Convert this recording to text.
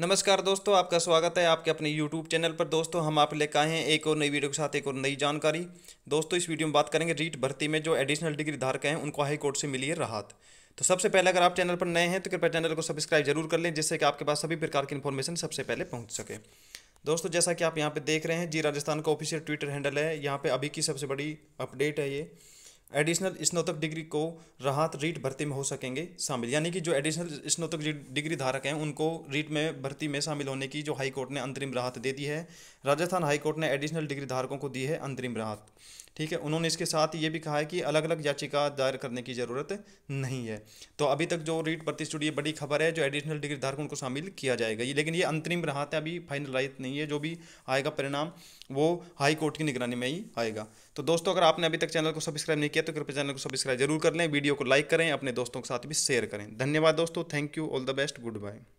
नमस्कार दोस्तों आपका स्वागत है आपके अपने यूट्यूब चैनल पर दोस्तों हम आप लेकर आए हैं एक और नई वीडियो के साथ एक और नई जानकारी दोस्तों इस वीडियो में बात करेंगे रीट भर्ती में जो एडिशनल डिग्री धारक हैं उनको हाई कोर्ट से मिली है राहत तो सबसे पहले अगर आप चैनल पर नए हैं तो कृपया चैनल को सब्सक्राइब जरूर कर लें जिससे कि आपके पास सभी प्रकार की इन्फॉर्मेशन सबसे पहले पहुँच सके दोस्तों जैसा कि आप यहाँ पर देख रहे हैं जी राजस्थान का ऑफिशियल ट्विटर हैंडल है यहाँ पर अभी की सबसे बड़ी अपडेट है ये एडिशनल स्नातक डिग्री को राहत रीट भर्ती में हो सकेंगे शामिल यानी कि जो एडिशनल स्नातक डिग्री धारक हैं उनको रीट में भर्ती में शामिल होने की जो हाई कोर्ट ने अंतरिम राहत दे दी है राजस्थान हाई कोर्ट ने एडिशनल डिग्री धारकों को दी है अंतरिम राहत ठीक है उन्होंने इसके साथ ये भी कहा है कि अलग अलग याचिका दायर करने की ज़रूरत नहीं है तो अभी तक जो रीट भर्ती से बड़ी खबर है जो एडिशनल डिग्री धारकों उनको शामिल किया जाएगा ये लेकिन ये अंतरिम राहत है अभी फाइनलाइज नहीं है जो भी आएगा परिणाम वो हाई कोर्ट की निगरानी में ही आएगा तो दोस्तों अगर आपने अभी तक चैनल को सब्सक्राइब नहीं किया तो कृपया चैनल को सब्सक्राइब जरूर कर लें वीडियो को लाइक करें अपने दोस्तों के साथ भी शेयर करें धन्यवाद दोस्तों thank you all the best good bye